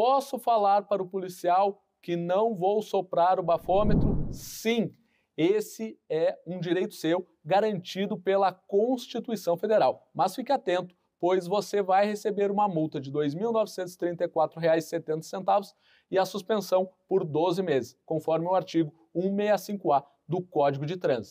Posso falar para o policial que não vou soprar o bafômetro? Sim, esse é um direito seu garantido pela Constituição Federal. Mas fique atento, pois você vai receber uma multa de R$ 2.934,70 e a suspensão por 12 meses, conforme o artigo 165A do Código de Trânsito.